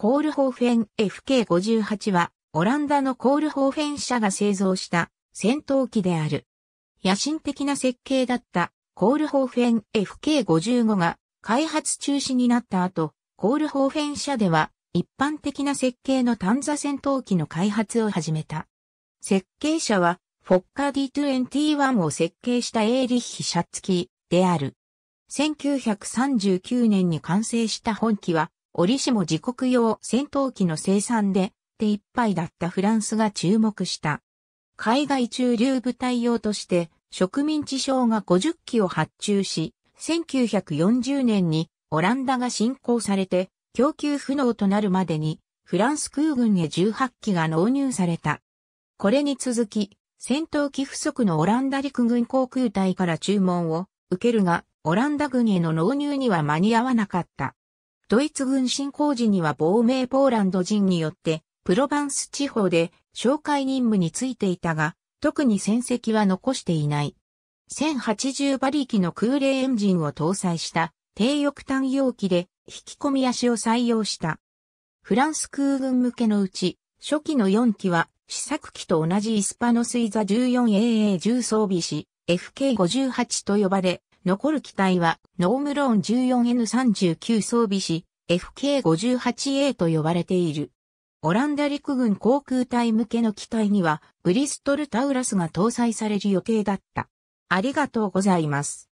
コールホーフェン FK58 は、オランダのコールホーフェン社が製造した戦闘機である。野心的な設計だったコールホーフェン FK55 が開発中止になった後、コールホーフェン社では一般的な設計の短座戦闘機の開発を始めた。設計者はフォッカー D21 を設計したエーリッヒ・シャツキーである。1939年に完成した本機は折しも自国用戦闘機の生産で手一杯だったフランスが注目した。海外駐留部隊用として植民地省が50機を発注し、1940年にオランダが侵攻されて供給不能となるまでにフランス空軍へ18機が納入された。これに続き、戦闘機不足のオランダ陸軍航空隊から注文を受けるが、オランダ軍への納入には間に合わなかった。ドイツ軍侵攻時には亡命ポーランド人によって、プロバンス地方で紹介任務についていたが、特に戦績は残していない。1080馬力の空冷エンジンを搭載した低翼単容機で引き込み足を採用した。フランス空軍向けのうち、初期の4機は試作機と同じイスパノスイザ1 4 a a 重装備し、FK58 と呼ばれ、残る機体はノームローン 14N39 装備し、FK58A と呼ばれている。オランダ陸軍航空隊向けの機体には、ブリストルタウラスが搭載される予定だった。ありがとうございます。